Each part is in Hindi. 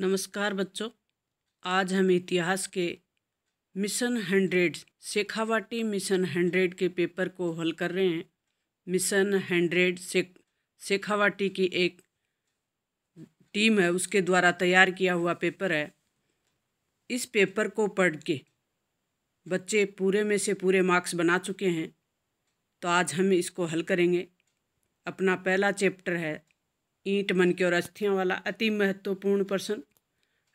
नमस्कार बच्चों आज हम इतिहास के mission hundred Shekhawati mission hundred के पेपर को हल कर रहे हैं मिशन हंड्रेड शेख शेखावाटी की एक टीम है उसके द्वारा तैयार किया हुआ पेपर है इस पेपर को पढ़ के बच्चे पूरे में से पूरे मार्क्स बना चुके हैं तो आज हम इसको हल करेंगे अपना पहला चैप्टर है ईंट मन के और अस्थियाँ वाला अति महत्वपूर्ण प्रश्न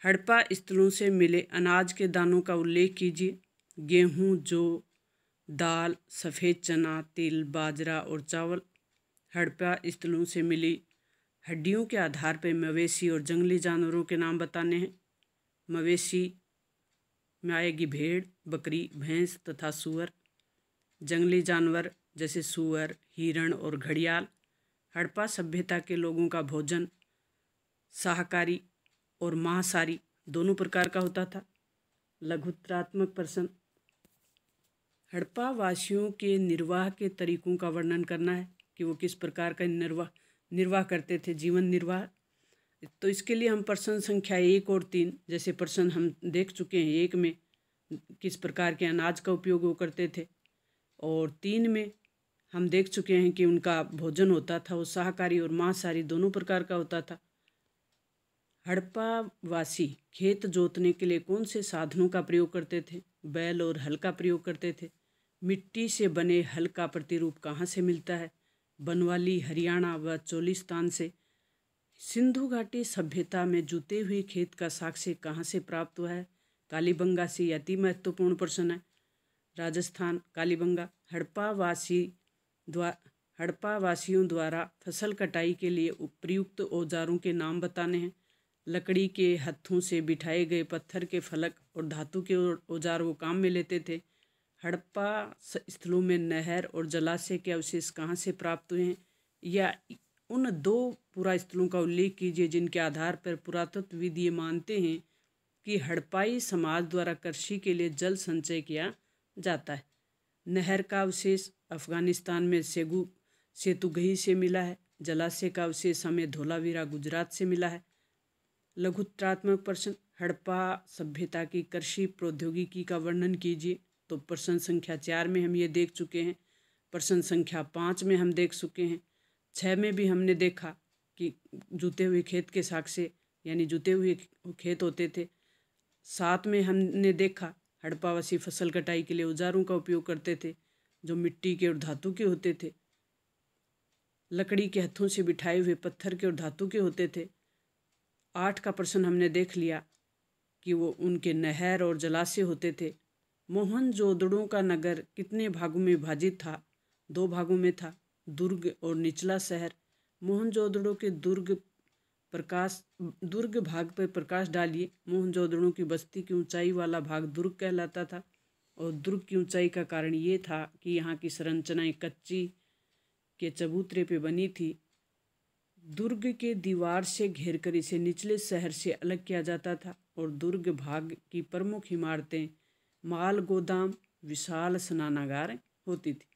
हड़प्पा स्थलों से मिले अनाज के दानों का उल्लेख कीजिए गेहूँ जौ दाल सफ़ेद चना तिल बाजरा और चावल हड़प्पा स्थलों से मिली हड्डियों के आधार पर मवेशी और जंगली जानवरों के नाम बताने हैं मवेशी में आएगी भेड़ बकरी भैंस तथा सूअर जंगली जानवर जैसे सूअर हिरण और घड़ियाल हड़प्पा सभ्यता के लोगों का भोजन शाहकारी और मांसाहारी दोनों प्रकार का होता था लघुत्रात्मक प्रश्न हड़प्पा वासियों के निर्वाह के तरीकों का वर्णन करना है कि वो किस प्रकार का निर्वाह निर्वाह करते थे जीवन निर्वाह तो इसके लिए हम प्रश्न संख्या एक और तीन जैसे प्रश्न हम देख चुके हैं एक में किस प्रकार के अनाज का उपयोग वो करते थे और तीन में हम देख चुके हैं कि उनका भोजन होता था वो शाकाहारी और मांसाहारी दोनों प्रकार का होता था हड़प्पा वासी खेत जोतने के लिए कौन से साधनों का प्रयोग करते थे बैल और हल का प्रयोग करते थे मिट्टी से बने हल का प्रतिरूप कहाँ से मिलता है बनवाली हरियाणा व चोलिस्तान से सिंधु घाटी सभ्यता में जुते हुए खेत का साक्ष्य कहाँ से प्राप्त हुआ है कालीबंगा से अति महत्वपूर्ण प्रश्न है राजस्थान कालीबंगा हड़प्पावासी द्वा हड़प्पा वासियों द्वारा फसल कटाई के लिए उपयुक्त औजारों के नाम बताने हैं लकड़ी के हत्थों से बिठाए गए पत्थर के फलक और धातु के औजार वो काम में लेते थे हड़प्पा स्थलों में नहर और जलाशय के अवशेष कहाँ से प्राप्त हुए हैं या उन दो स्थलों का उल्लेख कीजिए जिनके आधार पर पुरातत्वविद ये मानते हैं कि हड़पाई समाज द्वारा कृषि के लिए जल संचय किया जाता है नहर का अवशेष अफगानिस्तान में सेगु सेतुगही से मिला है जलाशय का अवशेष हमें धोलावीरा गुजरात से मिला है लघुत्रात्मक प्रश्न हड़प्पा सभ्यता की कृषि प्रौद्योगिकी का वर्णन कीजिए तो प्रश्न संख्या चार में हम ये देख चुके हैं प्रश्न संख्या पाँच में हम देख चुके हैं छः में भी हमने देखा कि जुते हुए खेत के साक्ष्य यानी जुते हुए खेत होते थे सात में हमने देखा हड़पावासी फसल कटाई के लिए औजारों का उपयोग करते थे जो मिट्टी के और धातु के होते थे लकड़ी के हथों से बिठाए हुए पत्थर के और धातु के होते थे आठ का प्रश्न हमने देख लिया कि वो उनके नहर और जलाशय होते थे मोहन जोदड़ों का नगर कितने भागों में विभाजित था दो भागों में था दुर्ग और निचला शहर मोहन जोदड़ों के दुर्ग प्रकाश दुर्ग भाग पर प्रकाश डालिए मोहनजोदड़ों की बस्ती की ऊंचाई वाला भाग दुर्ग कहलाता था और दुर्ग की ऊंचाई का कारण ये था कि यहाँ की संरचनाएं कच्ची के चबूतरे पे बनी थी दुर्ग के दीवार से घेर कर इसे निचले शहर से अलग किया जाता था और दुर्ग भाग की प्रमुख इमारतें माल गोदाम विशाल स्नानागार होती थी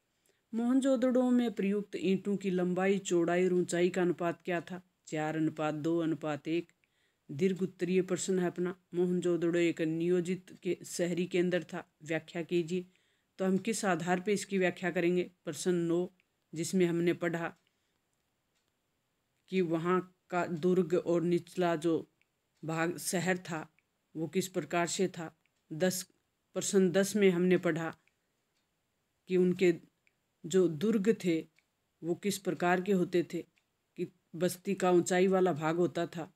मोहनजोदड़ों में प्रयुक्त ईंटों की लंबाई चौड़ाई और ऊंचाई का अनुपात क्या था चार अनुपात दो अनुपात एक दीर्घ उत्तरीय प्रश्न है अपना मोहनजोदड़ो एक नियोजित के शहरी के अंदर था व्याख्या कीजिए तो हम किस आधार पर इसकी व्याख्या करेंगे प्रश्न नौ जिसमें हमने पढ़ा कि वहाँ का दुर्ग और निचला जो भाग शहर था वो किस प्रकार से था दस प्रश्न दस में हमने पढ़ा कि उनके जो दुर्ग थे वो किस प्रकार के होते थे बस्ती का ऊंचाई वाला भाग होता था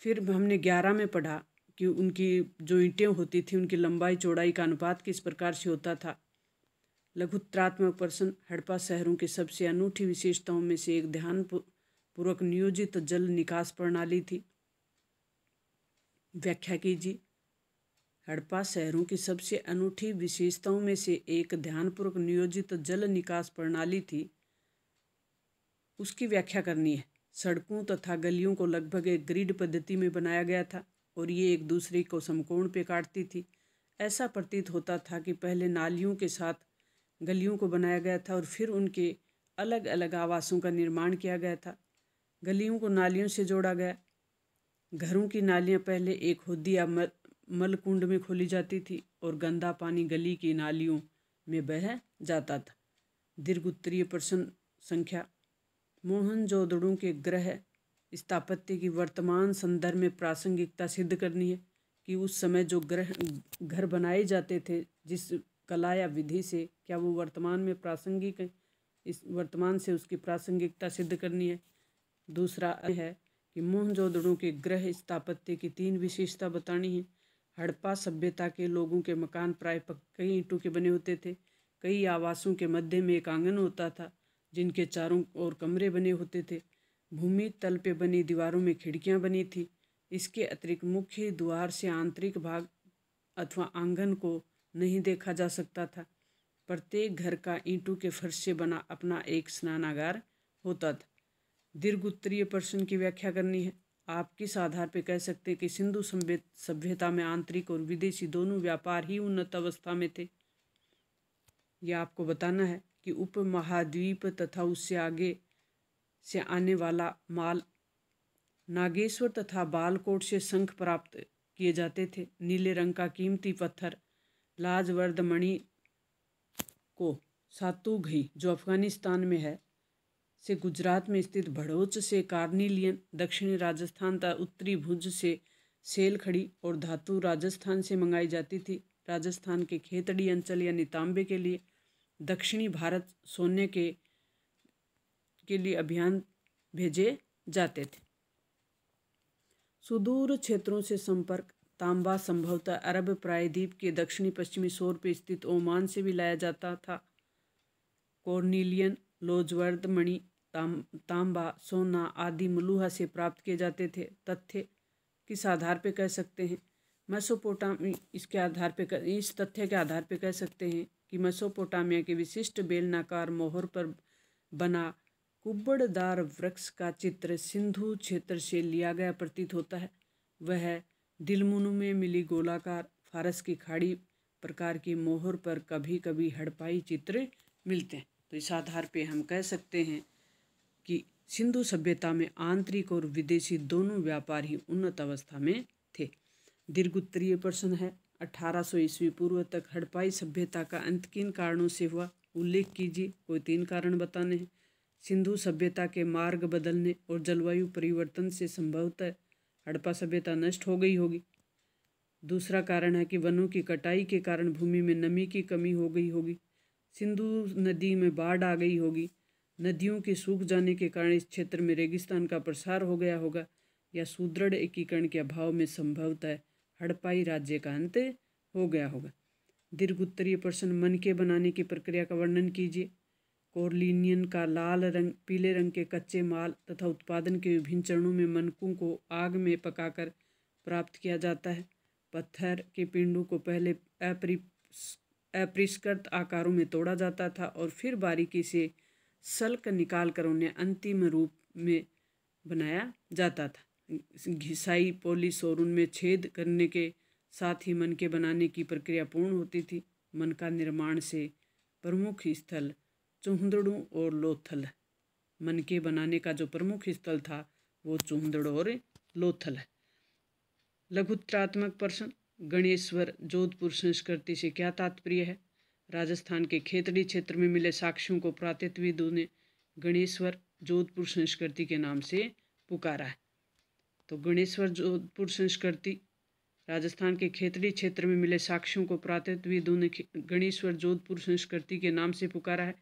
फिर हमने ग्यारह में पढ़ा कि उनकी जो ईंटें होती थी उनकी लंबाई चौड़ाई का अनुपात किस प्रकार से होता था लघुत्रात्मक प्रश्न हड़प्पा शहरों की सबसे अनूठी विशेषताओं में से एक ध्यान पूर्वक नियोजित जल निकास प्रणाली थी व्याख्या कीजिए हड़प्पा शहरों की सबसे अनूठी विशेषताओं में से एक ध्यानपूर्वक नियोजित जल निकास प्रणाली थी उसकी व्याख्या करनी है सड़कों तथा गलियों को लगभग एक ग्रिड पद्धति में बनाया गया था और ये एक दूसरे को समकोण पे काटती थी ऐसा प्रतीत होता था कि पहले नालियों के साथ गलियों को बनाया गया था और फिर उनके अलग अलग आवासों का निर्माण किया गया था गलियों को नालियों से जोड़ा गया घरों की नालियाँ पहले एक होदी या मल कुंड में खोली जाती थी और गंदा पानी गली की नालियों में बह जाता था दीर्घ उत्तरीय प्रश्न संख्या मोहनजोदड़ों के ग्रह स्थापत्य की वर्तमान संदर्भ में प्रासंगिकता सिद्ध करनी है कि उस समय जो ग्रह घर बनाए जाते थे जिस कला या विधि से क्या वो वर्तमान में प्रासंगिक है इस वर्तमान से उसकी प्रासंगिकता सिद्ध करनी है दूसरा है कि मोहनजोदड़ों के ग्रह स्थापत्य की तीन विशेषता बतानी है हड़प्पा सभ्यता के लोगों के मकान प्राय पक्के ईंटों के बने होते थे कई आवासों के मध्य में एक आंगन होता था जिनके चारों ओर कमरे बने होते थे भूमि तल पे बनी दीवारों में खिड़कियां बनी थी इसके अतिरिक्त मुख्य द्वार से आंतरिक भाग अथवा आंगन को नहीं देखा जा सकता था प्रत्येक घर का ईंटों के फर्श से बना अपना एक स्नानागार होता था दीर्घ उत्तरीय प्रश्न की व्याख्या करनी है आप किस आधार पर कह सकते हैं कि सिंधु सभ्यता में आंतरिक और विदेशी दोनों व्यापार ही उन्नत अवस्था में थे यह आपको बताना है कि उपमहाद्वीप तथा उससे आगे से आने वाला माल नागेश्वर तथा बालकोट से शंख प्राप्त किए जाते थे नीले रंग का कीमती पत्थर मणि को सातू घई जो अफगानिस्तान में है से गुजरात में स्थित भड़ोच से कार्निलियन दक्षिणी राजस्थान तथा उत्तरी भुज से सेल खड़ी और धातु राजस्थान से मंगाई जाती थी राजस्थान के खेतड़ी अंचल या नितांबे के लिए दक्षिणी भारत सोने के के लिए अभियान भेजे जाते थे सुदूर क्षेत्रों से संपर्क तांबा संभवतः अरब प्रायद्वीप के दक्षिणी पश्चिमी शोर पर स्थित ओमान से भी लाया जाता था कॉर्नीलियन लोजवर्द मणि ताम, तांबा सोना आदि मलूहा से प्राप्त किए जाते थे तथ्य किस आधार पर कह सकते हैं मैसोपोटामी इसके आधार पर इस तथ्य के आधार पर कह सकते हैं कि मेसोपोटामिया के विशिष्ट बेलनाकार मोहर पर बना कुबड़दार वृक्ष का चित्र सिंधु क्षेत्र से लिया गया प्रतीत होता है वह दिलमुनु में मिली गोलाकार फारस की खाड़ी प्रकार की मोहर पर कभी कभी हड़पाई चित्र मिलते हैं तो इस आधार पर हम कह सकते हैं कि सिंधु सभ्यता में आंतरिक और विदेशी दोनों व्यापार ही उन्नत अवस्था में थे दीर्घ उत्तरीय प्रश्न है 1800 ईस्वी पूर्व तक हड़पाई सभ्यता का अंत किन कारणों से हुआ उल्लेख कीजिए कोई तीन कारण बताने हैं सिंधु सभ्यता के मार्ग बदलने और जलवायु परिवर्तन से संभवतः हड़प्पा सभ्यता नष्ट हो गई होगी दूसरा कारण है कि वनों की कटाई के कारण भूमि में नमी की कमी हो गई होगी सिंधु नदी में बाढ़ आ गई होगी नदियों के सूख जाने के कारण इस क्षेत्र में रेगिस्तान का प्रसार हो गया होगा या सुदृढ़ एकीकरण के अभाव में संभवतः हड़पाई राज्य का अंत हो गया होगा दीर्घ उत्तरीय प्रश्न मन के बनाने की प्रक्रिया का वर्णन कीजिए कोर्लिनियन का लाल रंग पीले रंग के कच्चे माल तथा उत्पादन के विभिन्न चरणों में मनकों को आग में पकाकर प्राप्त किया जाता है पत्थर के पिंडों को पहले अपरिष्कृत आकारों में तोड़ा जाता था और फिर बारीकी से सल्क निकाल कर उन्हें अंतिम रूप में बनाया जाता था घिसाई पोलिस और उनमें छेद करने के साथ ही मन के बनाने की प्रक्रिया पूर्ण होती थी मन का निर्माण से प्रमुख स्थल चुहदड़ू और लोथल मन के बनाने का जो प्रमुख स्थल था वो चुहदड़ और लोथल है लघुत्रात्मक प्रश्न गणेश्वर जोधपुर संस्कृति से क्या तात्पर्य है राजस्थान के खेतड़ी क्षेत्र में मिले साक्ष्यों को प्रातत्विदों ने गणेश्वर जोधपुर संस्कृति के नाम से पुकारा है तो गणेश्वर जोधपुर संस्कृति राजस्थान के खेतड़ी क्षेत्र में मिले साक्ष्यों को पुरातत्वविदों ने गणेश्वर जोधपुर संस्कृति के नाम से पुकारा है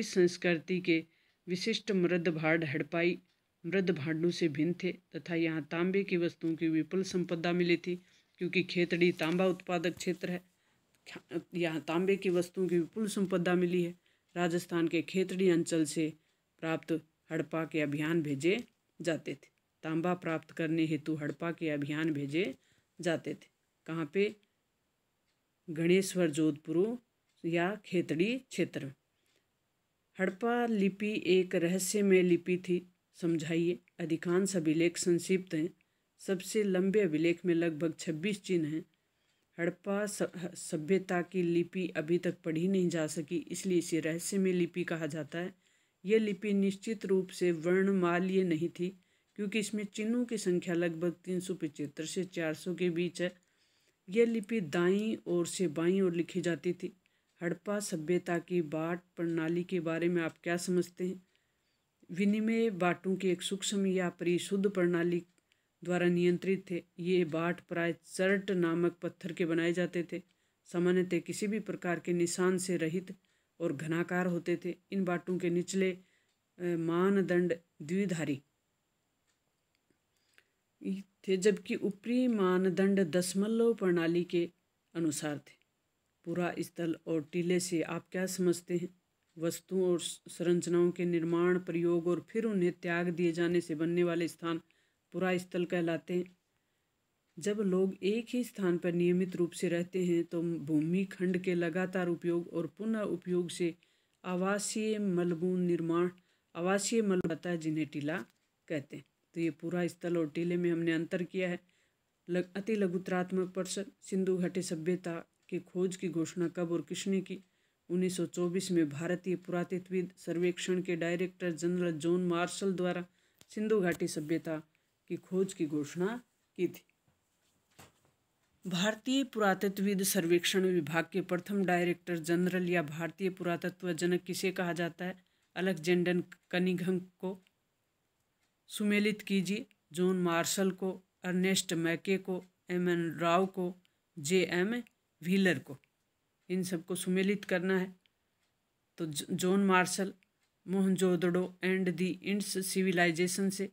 इस संस्कृति के विशिष्ट मृद भाड़ हड़पाई मृद भांडों से भिन्न थे तथा यहाँ तांबे की वस्तुओं की विपुल संपदा मिली थी क्योंकि खेतड़ी तांबा उत्पादक क्षेत्र है यहाँ तांबे की वस्तुओं की विपुल संपदा मिली है राजस्थान के खेतड़ी अंचल से प्राप्त हड़पा के अभियान भेजे जाते थे तांबा प्राप्त करने हेतु हड़प्पा के अभियान भेजे जाते थे कहाँ पे गणेश्वर जोधपुर या खेतड़ी क्षेत्र हड़प्पा लिपि एक रहस्यमय लिपि थी समझाइए अधिकांश अभिलेख संक्षिप्त हैं सबसे लंबे अभिलेख में लगभग छब्बीस चिन्ह हैं हड़प्पा सभ्यता की लिपि अभी तक पढ़ी नहीं जा सकी इसलिए इसे रहस्यमय लिपि कहा जाता है यह लिपि निश्चित रूप से वर्णमाल्य नहीं थी क्योंकि इसमें चिन्हों की संख्या लगभग तीन सौ पिचहत्तर से चार सौ के बीच है यह लिपि दाई ओर से बाई ओर लिखी जाती थी हड़प्पा सभ्यता की बाट प्रणाली के बारे में आप क्या समझते हैं विनिमय बाटों की एक सूक्ष्म या परिशुद्ध प्रणाली द्वारा नियंत्रित थे ये बाट प्राय चर्ट नामक पत्थर के बनाए जाते थे सामान्यतः किसी भी प्रकार के निशान से रहित और घनाकार होते थे इन बाटों के निचले मानदंड द्विधारी थे जबकि ऊपरी मानदंड दशमलव प्रणाली के अनुसार थे पूरा स्थल और टीले से आप क्या समझते हैं वस्तुओं और संरचनाओं के निर्माण प्रयोग और फिर उन्हें त्याग दिए जाने से बनने वाले स्थान पूरा स्थल कहलाते हैं जब लोग एक ही स्थान पर नियमित रूप से रहते हैं तो भूमि खंड के लगातार उपयोग और पुनः उपयोग से आवासीय मलबू निर्माण आवासीय मलबू जिन्हें टीला कहते हैं तो ये पूरा स्थल और टीले में हमने अंतर किया है लग, अति लघुतरात्मक परिषद सिंधु घाटी सभ्यता की खोज की घोषणा कब और किसने की 1924 में भारतीय पुरातत्वविद सर्वेक्षण के डायरेक्टर जनरल जॉन मार्शल द्वारा सिंधु घाटी सभ्यता की खोज की घोषणा की थी भारतीय पुरातत्वविद सर्वेक्षण विभाग के प्रथम डायरेक्टर जनरल या भारतीय पुरातत्व जनक किसे कहा जाता है अलेक्जेंडर कनिघम को सुमेलित कीजिए जॉन मार्शल को अर्नेस्ट मैके को एम एन राव को जे एम व्हीलर को इन सबको सुमेलित करना है तो John Marshall Mohenjodaro and the Indus civilization से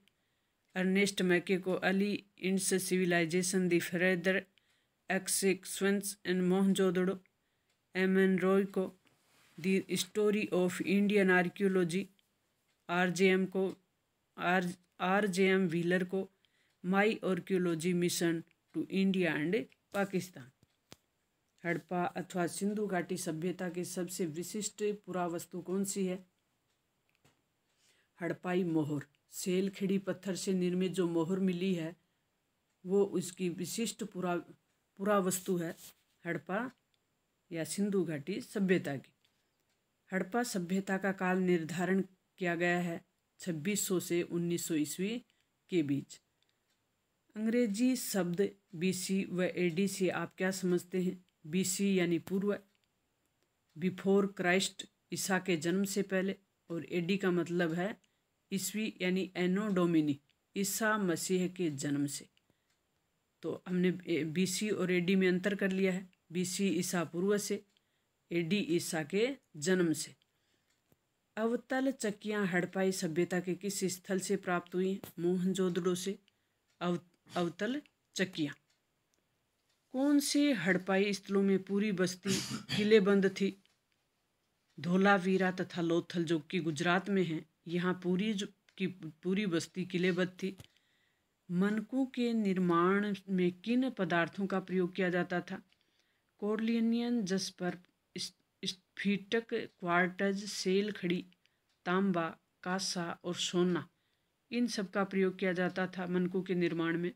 अर्नेस्ट मैके को early Indus civilization the further excavations and Mohenjodaro M N Roy को the story of Indian archaeology R J M को R R J M Wheeler को my archaeology mission to India and Pakistan Harappa अथवा सिंधु घाटी सभ्यता की सबसे विशिष्ट पुरावस्तु कौन सी है हड़पाई मोहर सेलखेड़ी पत्थर से निर्मित जो मोहर मिली है वो उसकी विशिष्ट पुरा पुरावस्तु है हड़प्पा या सिंधु घाटी सभ्यता की हड़प्पा सभ्यता का काल निर्धारण किया गया है 2600 से 1900 ईस्वी के बीच अंग्रेजी शब्द बीसी व एडी से आप क्या समझते हैं बीसी यानी पूर्व बिफोर क्राइस्ट ईसा के जन्म से पहले और एडी का मतलब है ईस्वी यानी एनो डोमिनी ईसा मसीह के जन्म से तो हमने बीसी और एडी में अंतर कर लिया है बीसी ईसा पूर्व से एडी ईसा के जन्म से अवतल चक्कियाँ हड़पाई सभ्यता के किस स्थल से प्राप्त हुई मोहनजोदड़ो से अव अवतल चक्कियाँ कौन से हड़पाई स्थलों में पूरी बस्ती किलेबंद थी धोलावीरा तथा लोथल जो कि गुजरात में है यहाँ पूरी जो की पूरी बस्ती किलेबंद थी मनकों के निर्माण में किन पदार्थों का प्रयोग किया जाता था कोर्लियनियन जस्पर फीटक क्वार्टज सेल खड़ी तांबा कासा और सोना इन सब का प्रयोग किया जाता था मनकू के निर्माण में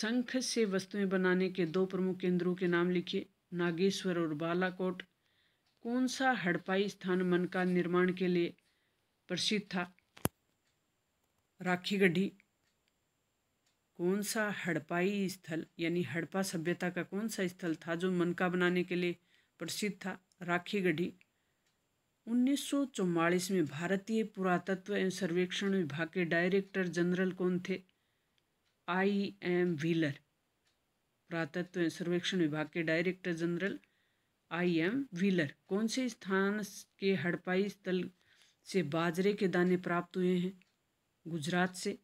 संख से वस्तुएं बनाने के दो प्रमुख केंद्रों के नाम लिखे नागेश्वर और बालाकोट कौन सा हड़पाई स्थान मन का निर्माण के लिए प्रसिद्ध था राखी गढ़ी कौन सा हड़पाई स्थल यानी हड़पा सभ्यता का कौन सा स्थल था जो मनका बनाने के लिए प्रसिद्ध था राखी गढ़ी उन्नीस में भारतीय पुरातत्व एवं सर्वेक्षण विभाग के डायरेक्टर जनरल कौन थे आई एम व्हीलर पुरातत्व एवं सर्वेक्षण विभाग के director general I M Wheeler कौन से स्थान के हड़पाई स्थल से बाजरे के दाने प्राप्त हुए हैं गुजरात से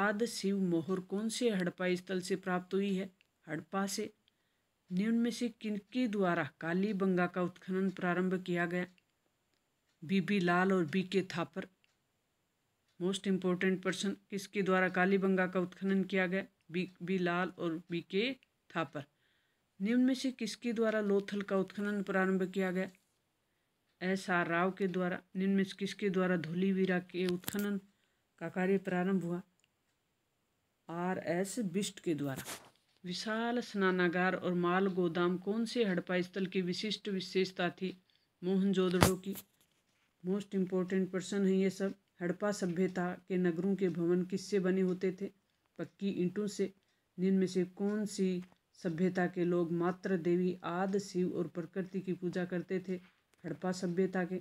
आद शिव मोहर कौन से हड़पाई स्थल से प्राप्त हुई है हड़पा से निम्न में से किनके द्वारा काली बंगा का उत्खनन प्रारंभ किया गया बीबी लाल और बी के थापर मोस्ट इम्पोर्टेंट पर्सन किसके द्वारा काली बंगा का उत्खनन किया गया बी बी लाल और बी के थापर निम्न में से किसके द्वारा लोथल का उत्खनन प्रारंभ किया गया एस आर राव के द्वारा निम्न में से किसके द्वारा धोलीवीरा के उत्खनन का कार्य प्रारंभ हुआ आर एस बिस्ट के द्वारा विशाल स्नानागार और माल गोदाम कौन से हड़पा स्थल की विशिष्ट विशेषता थी मोहनजोदड़ो की मोस्ट इम्पोर्टेंट पर्सन है ये सब हड़प्पा सभ्यता के नगरों के भवन किससे बने होते थे पक्की ईंटों से जिनमें से कौन सी सभ्यता के लोग मात्र देवी आदि शिव और प्रकृति की पूजा करते थे हड़प्पा सभ्यता के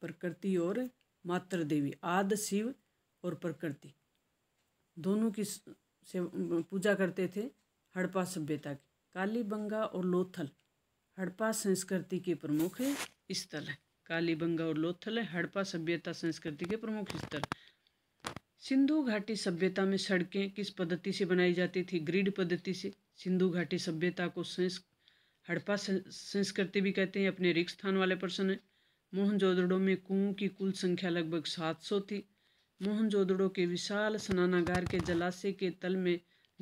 प्रकृति और मात्र देवी आदि शिव और प्रकृति दोनों की से पूजा करते थे हड़प्पा सभ्यता की कालीबंगा और लोथल हड़प्पा संस्कृति के प्रमुख स्थल है कालीबंगा और लोथल है हड़प्पा सभ्यता संस्कृति के प्रमुख स्थल सिंधु घाटी सभ्यता में सड़कें किस पद्धति से बनाई जाती थी ग्रिड पद्धति से सिंधु घाटी सभ्यता को संस्कृत हड़प्पा संस्कृति भी कहते हैं अपने रिक्त स्थान वाले प्रश्न है मोहनजोदड़ो में कुओं की कुल संख्या लगभग सौ थी मोहनजोदड़ो के विशाल स्नानागार के जलाशय के तल में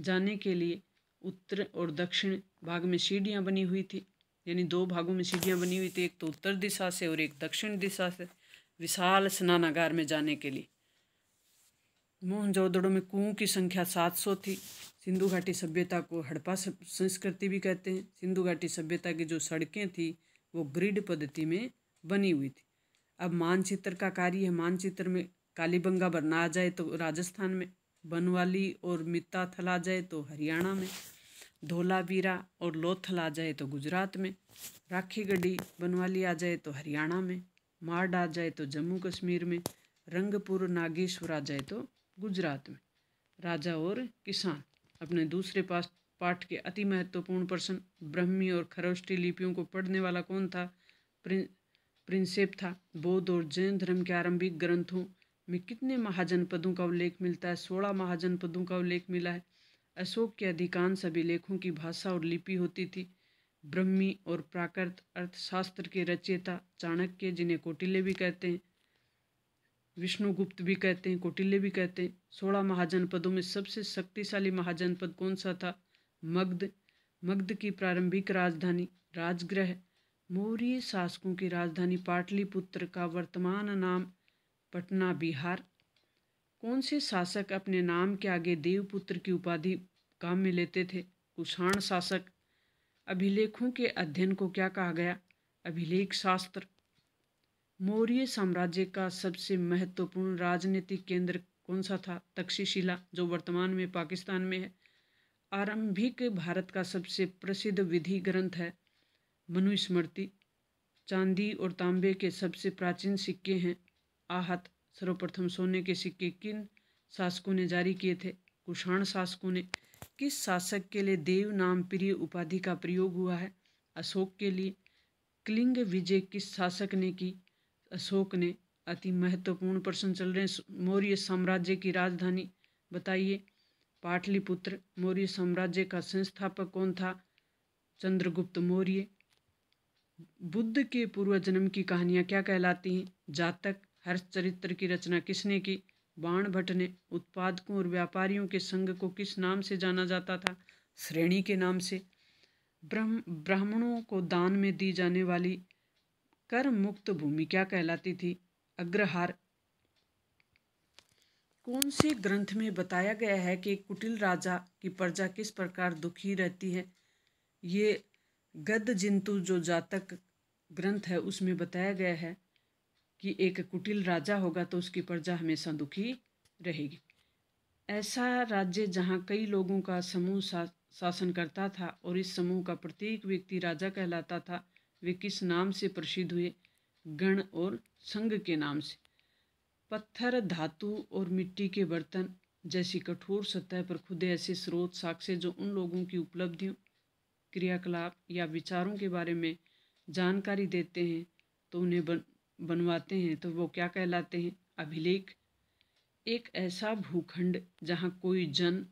जाने के लिए उत्तर और दक्षिण भाग में सीढ़ियाँ बनी हुई थी यानी दो भागों में सीढ़ियाँ बनी हुई थी एक तो उत्तर दिशा से और एक दक्षिण दिशा से विशाल स्नानागार में जाने के लिए मोहनजोदड़ो में कुओं की संख्या सौ थी सिंधु घाटी सभ्यता को हड़प्पा संस्कृति भी कहते हैं सिंधु घाटी सभ्यता की जो सड़कें थी वो ग्रिड पद्धति में बनी हुई थी अब मानचित्र का कार्य है मानचित्र में कालीबंगा बरना आ जाए तो राजस्थान में बनवाली और मिताथल आ जाए तो हरियाणा में धोलावीरा और लोथल आ जाए तो गुजरात में राखी गढ़ी बनवाली आ जाए तो हरियाणा में माड आ जाए तो जम्मू कश्मीर में रंगपुर नागेश्वर आ जाए तो गुजरात में राजा और किसान अपने दूसरे पास पाठ के अति महत्वपूर्ण प्रश्न ब्रह्मी और खरोष्टी लिपियों को पढ़ने वाला कौन था प्रिं, प्रिंसेप था बौद्ध और जैन धर्म के आरंभिक ग्रंथों में कितने महाजनपदों का उल्लेख मिलता है सोलह महाजनपदों का उल्लेख मिला है अशोक के अधिकांश अभिलेखों की भाषा और लिपि होती थी ब्रह्मी और प्राकृत अर्थशास्त्र के रचयिता चाणक्य जिन्हें कोटिले भी कहते हैं विष्णुगुप्त भी कहते हैं कोटिल्य भी कहते हैं सोलह महाजनपदों में सबसे शक्तिशाली महाजनपद कौन सा था मग्ध मग्ध की प्रारंभिक राजधानी राजगृह मौर्य शासकों की राजधानी पाटलिपुत्र का वर्तमान नाम पटना बिहार कौन से शासक अपने नाम के आगे देवपुत्र की उपाधि काम में लेते थे कुषाण शासक अभिलेखों के अध्ययन को क्या कहा गया अभिलेख शास्त्र मौर्य साम्राज्य का सबसे महत्वपूर्ण राजनीतिक केंद्र कौन सा था तक्षशिला जो वर्तमान में पाकिस्तान में है आरंभिक भारत का सबसे प्रसिद्ध विधि ग्रंथ है मनुस्मृति चांदी और तांबे के सबसे प्राचीन सिक्के हैं आहत सर्वप्रथम सोने के सिक्के किन शासकों ने जारी किए थे कुषाण शासकों ने किस शासक के लिए देव नाम प्रिय उपाधि का प्रयोग हुआ है अशोक के लिए क्लिंग विजय किस शासक ने की अशोक ने अति महत्वपूर्ण प्रश्न चल रहे मौर्य साम्राज्य की राजधानी बताइए पाटलिपुत्र मौर्य साम्राज्य का संस्थापक कौन था चंद्रगुप्त मौर्य बुद्ध के पूर्व जन्म की कहानियाँ क्या कहलाती हैं जातक चरित्र की रचना किसने की बाण भट्ट ने उत्पादकों और व्यापारियों के संघ को किस नाम से जाना जाता था श्रेणी के नाम से ब्रह्म ब्राह्मणों को दान में दी जाने वाली कर मुक्त भूमि क्या कहलाती थी अग्रहार कौन से ग्रंथ में बताया गया है कि कुटिल राजा की प्रजा किस प्रकार दुखी रहती है ये गद जिंतु जो जातक ग्रंथ है उसमें बताया गया है कि एक कुटिल राजा होगा तो उसकी प्रजा हमेशा दुखी रहेगी ऐसा राज्य जहाँ कई लोगों का समूह शासन करता था और इस समूह का प्रत्येक व्यक्ति राजा कहलाता था वे किस नाम से प्रसिद्ध हुए गण और संघ के नाम से पत्थर धातु और मिट्टी के बर्तन जैसी कठोर सतह पर खुद ऐसे स्रोत साक्ष्य जो उन लोगों की उपलब्धियों क्रियाकलाप या विचारों के बारे में जानकारी देते हैं तो उन्हें बन, बनवाते हैं तो वो क्या कहलाते हैं अभिलेख एक ऐसा भूखंड जहाँ कोई जन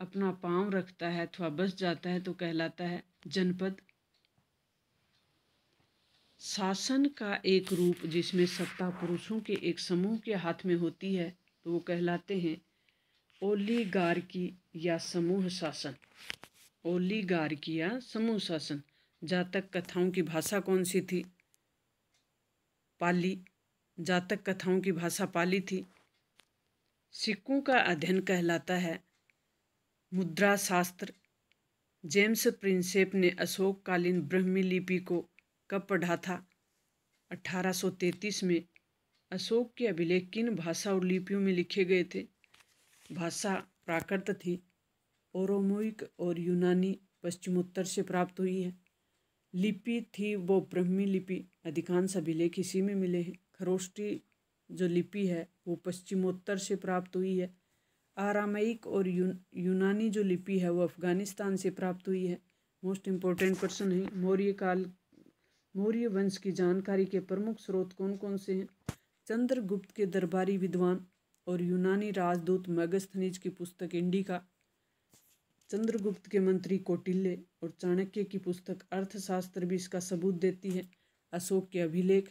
अपना पांव रखता है अथवा बस जाता है तो कहलाता है जनपद शासन का एक रूप जिसमें सत्ता पुरुषों के एक समूह के हाथ में होती है तो वो कहलाते हैं ओलीगार्की या समूह शासन ओलीगार्की या समूह शासन जातक कथाओं की भाषा कौन सी थी पाली जातक कथाओं की भाषा पाली थी सिक्कों का अध्ययन कहलाता है मुद्रा शास्त्र जेम्स प्रिंसेप ने अशोक कालीन ब्रह्मी लिपि को कब पढ़ा था 1833 में अशोक के अभिलेख किन भाषा और लिपियों में लिखे गए थे भाषा प्राकृत थी ओरोमोइक और यूनानी पश्चिमोत्तर से प्राप्त हुई है लिपि थी वो ब्रह्मी लिपि अधिकांश अभिलेख इसी में मिले हैं खरोष्टी जो लिपि है वो पश्चिमोत्तर से प्राप्त हुई है आरामयिक और यून, यूनानी जो लिपि है वो अफ़गानिस्तान से प्राप्त हुई है मोस्ट इम्पोर्टेंट क्वेश्चन है मौर्य काल मौर्य वंश की जानकारी के प्रमुख स्रोत कौन कौन से हैं चंद्रगुप्त के दरबारी विद्वान और यूनानी राजदूत मगस्थनीज की पुस्तक इंडिका चंद्रगुप्त के मंत्री कोटिल्ले और चाणक्य की पुस्तक अर्थशास्त्र भी इसका सबूत देती है अशोक के अभिलेख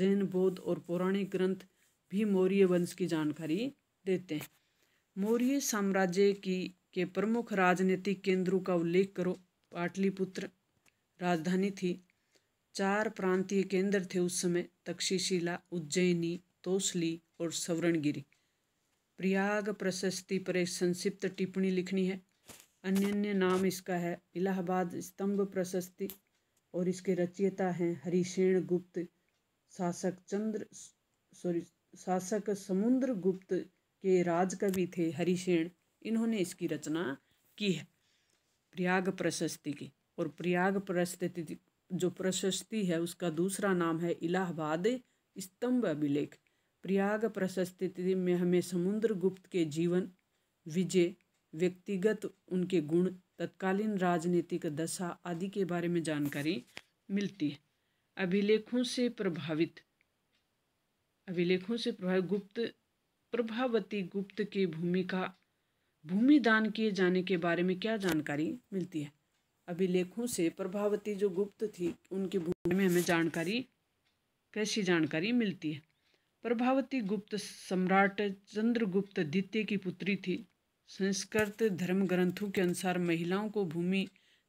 जैन बौद्ध और पौराणिक ग्रंथ भी मौर्य वंश की जानकारी देते हैं मौर्य साम्राज्य की के प्रमुख राजनीतिक केंद्रों का उल्लेख करो पाटलिपुत्र राजधानी थी चार प्रांतीय केंद्र थे उस समय तक्षशिला उज्जैनी तोसली और सवरणगिरी प्रयाग प्रशस्ति पर एक संक्षिप्त टिप्पणी लिखनी है अन्य अन्य नाम इसका है इलाहाबाद स्तंभ प्रशस्ति और इसके रचयिता हैं हरिशेण गुप्त शासक चंद्र सॉरी शासक समुद्र गुप्त के राजकवि थे हरिशेण इन्होंने इसकी रचना की है प्रयाग प्रशस्ति की और प्रयाग प्रशस्ति जो प्रशस्ति है उसका दूसरा नाम है इलाहाबाद स्तंभ अभिलेख प्रयाग प्रशस्ति में हमें समुद्र गुप्त के जीवन विजय व्यक्तिगत उनके गुण तत्कालीन राजनीतिक दशा आदि के बारे में जानकारी मिलती है अभिलेखों से प्रभावित अभिलेखों से प्रभावित गुप्त प्रभावती गुप्त की भूमिका भूमि दान किए जाने के बारे में क्या जानकारी मिलती है अभिलेखों से प्रभावती जो गुप्त थी उनके बारे में हमें जानकारी कैसी जानकारी मिलती है प्रभावती गुप्त सम्राट चंद्रगुप्त द्वितीय की पुत्री थी संस्कृत धर्म ग्रंथों के अनुसार महिलाओं को भूमि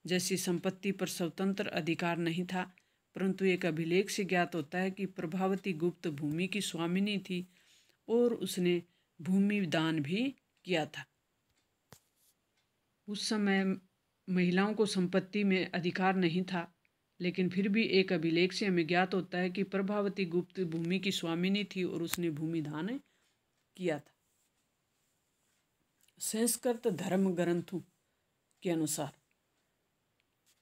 जैसी संपत्ति पर स्वतंत्र अधिकार नहीं था परंतु एक अभिलेख से ज्ञात होता है कि प्रभावती गुप्त भूमि की स्वामिनी थी और उसने भूमि दान भी किया था उस समय महिलाओं को संपत्ति में अधिकार नहीं था लेकिन फिर भी एक अभिलेख से हमें ज्ञात होता है कि प्रभावती गुप्त भूमि की स्वामिनी थी और उसने भूमि दान किया था संस्कृत धर्म ग्रंथों के अनुसार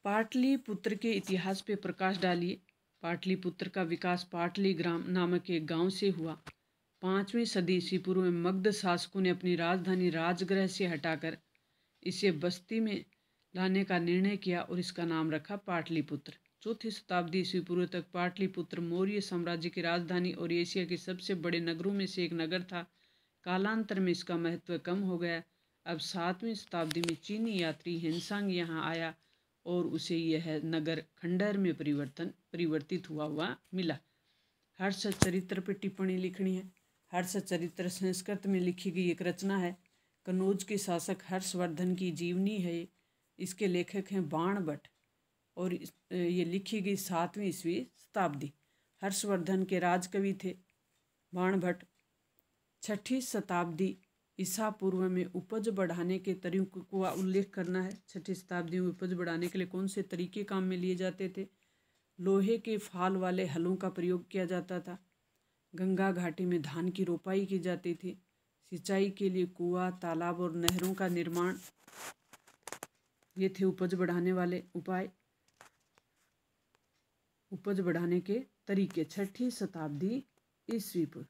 पाटलिपुत्र के इतिहास पर प्रकाश डालिए पाटलिपुत्र का विकास पाटली ग्राम नामक एक गांव से हुआ पाँचवीं सदी ईस्वी पूर्व में मग्ध शासकों ने अपनी राजधानी राजगृह से हटाकर इसे बस्ती में लाने का निर्णय किया और इसका नाम रखा पाटलिपुत्र चौथी शताब्दी ईस्वी पूर्व तक पाटलिपुत्र मौर्य साम्राज्य की राजधानी और एशिया के सबसे बड़े नगरों में से एक नगर था कालांतर में इसका महत्व कम हो गया अब सातवीं शताब्दी में चीनी यात्री हिंसांग यहाँ आया और उसे यह नगर खंडर में परिवर्तन परिवर्तित हुआ हुआ मिला हर्ष चरित्र पर टिप्पणी लिखनी है हर्ष चरित्र संस्कृत में लिखी गई एक रचना है कनौज के शासक हर्षवर्धन की जीवनी है इसके लेखक हैं बाण भट्ट और ये लिखी गई सातवीं ईस्वी शताब्दी हर्षवर्धन के राजकवि थे बाण भट्ट छठी शताब्दी ईसा पूर्व में उपज बढ़ाने के तरीकों का उल्लेख करना है छठी शताब्दी में उपज बढ़ाने के लिए कौन से तरीके काम में लिए जाते थे लोहे के फाल वाले हलों का प्रयोग किया जाता था गंगा घाटी में धान की रोपाई की जाती थी सिंचाई के लिए कुआं तालाब और नहरों का निर्माण ये थे उपज बढ़ाने वाले उपाय उपज बढ़ाने के तरीके छठी शताब्दी ईस्वी पूर्व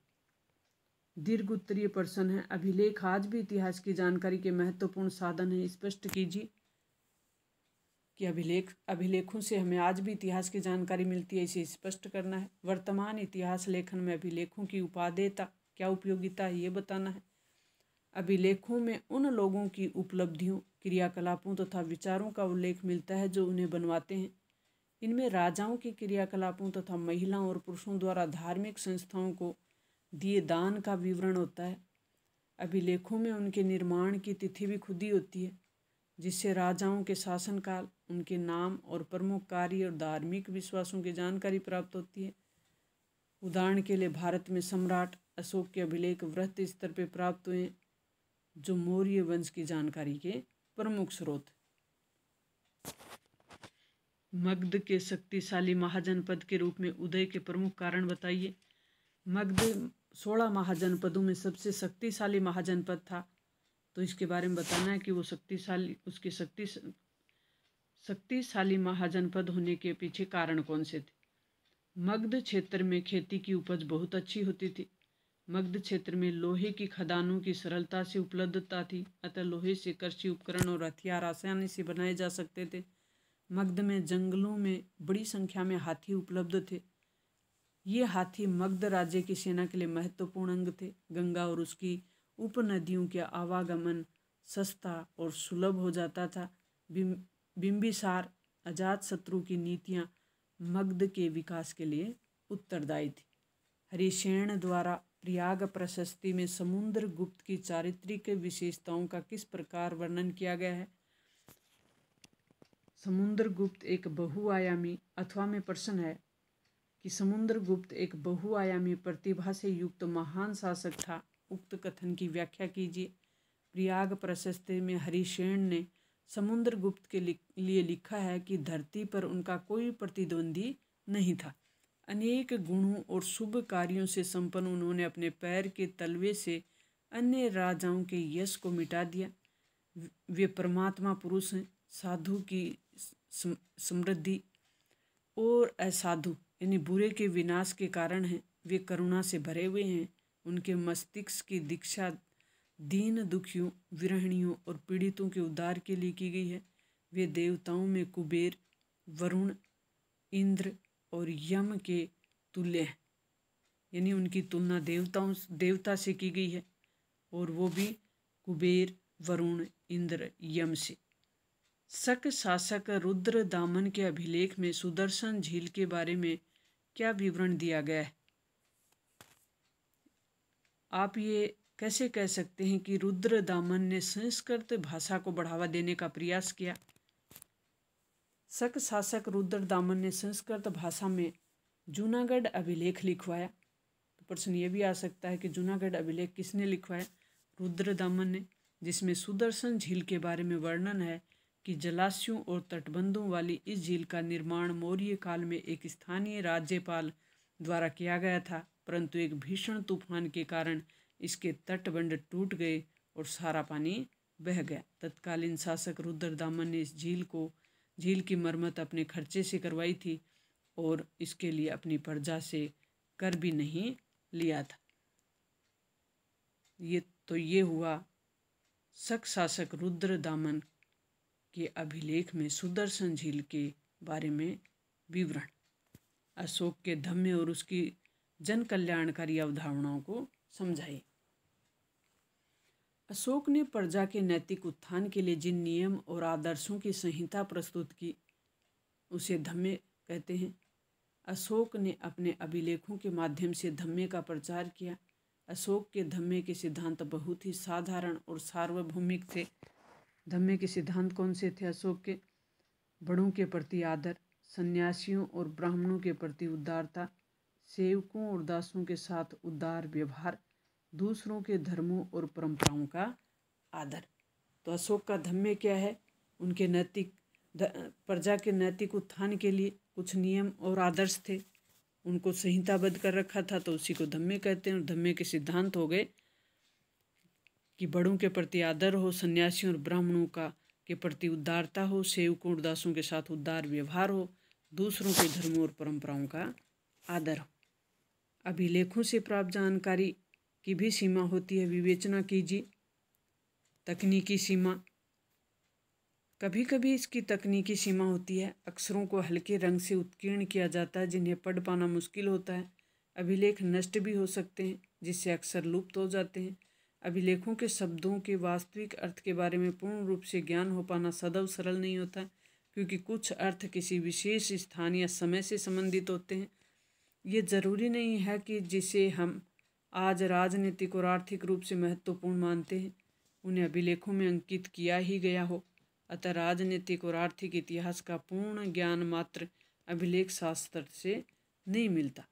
दीर्घ उत्तरीय प्रश्न है अभिलेख आज भी इतिहास की जानकारी के महत्वपूर्ण साधन है स्पष्ट कीजिए कि अभिलेख अभिलेखों से हमें आज भी इतिहास की जानकारी मिलती है इसे स्पष्ट करना है वर्तमान इतिहास लेखन में अभिलेखों की उपाधेयता क्या उपयोगिता है ये बताना है अभिलेखों में उन लोगों की उपलब्धियों क्रियाकलापों तथा तो विचारों का उल्लेख मिलता है जो उन्हें बनवाते हैं इनमें राजाओं के क्रियाकलापों तथा महिलाओं और पुरुषों द्वारा धार्मिक संस्थाओं को दिए दान का विवरण होता है अभिलेखों में उनके निर्माण की तिथि भी खुदी होती है जिससे राजाओं के शासनकाल उनके नाम और प्रमुख कार्य और धार्मिक विश्वासों की जानकारी प्राप्त होती है उदाहरण के लिए भारत में सम्राट अशोक के अभिलेख वृहत स्तर पर प्राप्त हुए जो मौर्य वंश की जानकारी के प्रमुख स्रोत मग्ध के शक्तिशाली महाजनपद के रूप में उदय के प्रमुख कारण बताइए मगध सोलह महाजनपदों में सबसे शक्तिशाली महाजनपद था तो इसके बारे में बताना है कि वो शक्तिशाली उसके शक्ति शक्तिशाली महाजनपद होने के पीछे कारण कौन से थे मगध क्षेत्र में खेती की उपज बहुत अच्छी होती थी मगध क्षेत्र में लोहे की खदानों की सरलता से उपलब्धता थी अतः लोहे से कृषि उपकरण और हथियार आसानी से बनाए जा सकते थे मगध में जंगलों में बड़ी संख्या में हाथी उपलब्ध थे ये हाथी मगध राज्य की सेना के लिए महत्वपूर्ण अंग थे गंगा और उसकी उपनदियों के आवागमन सस्ता और सुलभ हो जाता था बिंबिसार अजात शत्रु की नीतियाँ मगध के विकास के लिए उत्तरदायी थी हरिशेण द्वारा प्रयाग प्रशस्ति में समुद्र गुप्त की चारित्रिक विशेषताओं का किस प्रकार वर्णन किया गया है गुप्त एक बहुआयामी अथवा में प्रश्न है कि समुद्रगुप्त एक बहुआयामी प्रतिभा से युक्त महान शासक था उक्त कथन की व्याख्या कीजिए प्रयाग प्रशस्ति में हरिशेण ने समुद्रगुप्त के लिए लिखा है कि धरती पर उनका कोई प्रतिद्वंदी नहीं था अनेक गुणों और शुभ कार्यों से संपन्न उन्होंने अपने पैर के तलवे से अन्य राजाओं के यश को मिटा दिया वे परमात्मा पुरुष हैं साधु की समृद्धि और असाधु यानी बुरे के विनाश के कारण हैं वे करुणा से भरे हुए हैं उनके मस्तिष्क की दीक्षा दीन दुखियों विरहणियों और पीड़ितों के उद्धार के लिए की गई है वे देवताओं में कुबेर वरुण इंद्र और यम के तुल्य हैं यानी उनकी तुलना देवताओं देवता से की गई है और वो भी कुबेर वरुण इंद्र यम से शक शासक रुद्र दामन के अभिलेख में सुदर्शन झील के बारे में क्या विवरण दिया गया है आप ये कैसे कह सकते हैं कि रुद्र दामन ने संस्कृत भाषा को बढ़ावा देने का प्रयास किया शक शासक रुद्र दामन ने संस्कृत भाषा में जूनागढ़ अभिलेख लिखवाया तो प्रश्न ये भी आ सकता है कि जूनागढ़ अभिलेख किसने लिखवाया रुद्र दामन ने जिसमें सुदर्शन झील के बारे में वर्णन है कि जलाशयों और तटबंधों वाली इस झील का निर्माण मौर्य काल में एक स्थानीय राज्यपाल द्वारा किया गया था परंतु एक भीषण तूफान के कारण इसके तटबंध टूट गए और सारा पानी बह गया तत्कालीन शासक रुद्र दामन ने इस झील को झील की मरम्मत अपने खर्चे से करवाई थी और इसके लिए अपनी प्रजा से कर भी नहीं लिया था ये तो ये हुआ सख शासक रुद्र दामन के अभिलेख में सुदर्शन झील के बारे में विवरण अशोक के धम्य और उसकी जन कल्याणकारी अवधारणाओं को समझाई अशोक ने प्रजा के नैतिक उत्थान के लिए जिन नियम और आदर्शों की संहिता प्रस्तुत की उसे धम्य कहते हैं अशोक ने अपने अभिलेखों के माध्यम से धम्य का प्रचार किया अशोक के धम्य के सिद्धांत बहुत ही साधारण और सार्वभौमिक थे धम्मे के सिद्धांत कौन से थे अशोक के बड़ों के प्रति आदर सन्यासियों और ब्राह्मणों के प्रति उदारता सेवकों और दासों के साथ उदार व्यवहार दूसरों के धर्मों और परंपराओं का आदर तो अशोक का धम्मे क्या है उनके नैतिक प्रजा के नैतिक उत्थान के लिए कुछ नियम और आदर्श थे उनको संहिताबद्ध कर रखा था तो उसी को धम्मे कहते हैं और धम्मे के सिद्धांत हो गए कि बड़ों के प्रति आदर हो सन्यासियों और ब्राह्मणों का के प्रति उदारता हो सेवकों और दासों के साथ उदार व्यवहार हो दूसरों के धर्मों और परंपराओं का आदर हो अभिलेखों से प्राप्त जानकारी की भी सीमा होती है विवेचना कीजिए तकनीकी सीमा कभी कभी इसकी तकनीकी सीमा होती है अक्षरों को हल्के रंग से उत्कीर्ण किया जाता है जिन्हें पढ़ पाना मुश्किल होता है अभिलेख नष्ट भी हो सकते हैं जिससे अक्सर लुप्त हो जाते हैं अभिलेखों के शब्दों के वास्तविक अर्थ के बारे में पूर्ण रूप से ज्ञान हो पाना सदैव सरल नहीं होता क्योंकि कुछ अर्थ किसी विशेष स्थान या समय से संबंधित होते हैं ये जरूरी नहीं है कि जिसे हम आज राजनीतिक और आर्थिक रूप से महत्वपूर्ण मानते हैं उन्हें अभिलेखों में अंकित किया ही गया हो अतः राजनीतिक और आर्थिक इतिहास का पूर्ण ज्ञान मात्र अभिलेख शास्त्र से नहीं मिलता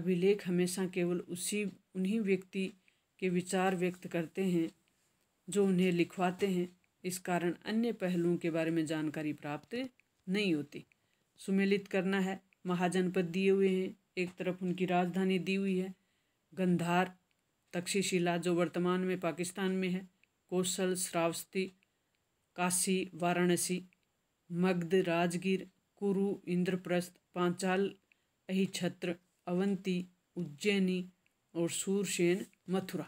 अभिलेख हमेशा केवल उसी उन्हीं व्यक्ति के विचार व्यक्त करते हैं जो उन्हें लिखवाते हैं इस कारण अन्य पहलुओं के बारे में जानकारी प्राप्त नहीं होती सुमेलित करना है महाजनपद दिए हुए हैं एक तरफ उनकी राजधानी दी हुई है गंधार तक्षशिला जो वर्तमान में पाकिस्तान में है कौशल श्रावस्ती काशी वाराणसी मग्ध राजगीर कुरु इंद्रप्रस्थ पांचाल अहिछत्र अवंती उज्जैनी और सूरसेन मथुरा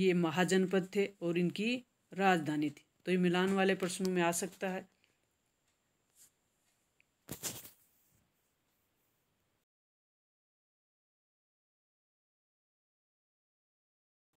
ये महाजनपद थे और इनकी राजधानी थी तो ये मिलान वाले प्रश्नों में आ सकता है